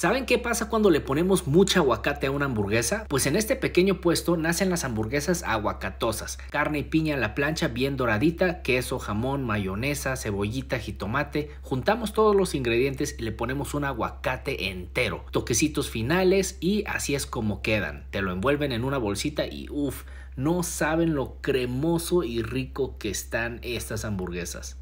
¿Saben qué pasa cuando le ponemos mucha aguacate a una hamburguesa? Pues en este pequeño puesto nacen las hamburguesas aguacatosas, carne y piña en la plancha bien doradita, queso, jamón, mayonesa, cebollita, jitomate, juntamos todos los ingredientes y le ponemos un aguacate entero, toquecitos finales y así es como quedan. Te lo envuelven en una bolsita y uff, no saben lo cremoso y rico que están estas hamburguesas.